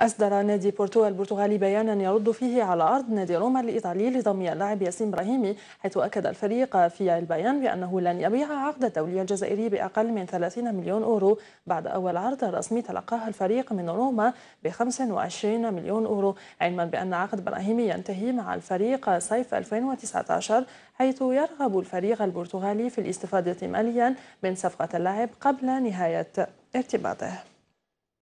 أصدر نادي بورتو البرتغالي بيانا يرد فيه على عرض نادي روما الإيطالي لضم اللاعب ياسين إبراهيمي حيث أكد الفريق في البيان بأنه لن يبيع عقد الدولي الجزائري بأقل من 30 مليون أورو بعد أول عرض رسمي تلقاه الفريق من روما ب 25 مليون أورو علما بأن عقد إبراهيمي ينتهي مع الفريق صيف 2019 حيث يرغب الفريق البرتغالي في الاستفادة ماليا من صفقة اللاعب قبل نهاية ارتباطه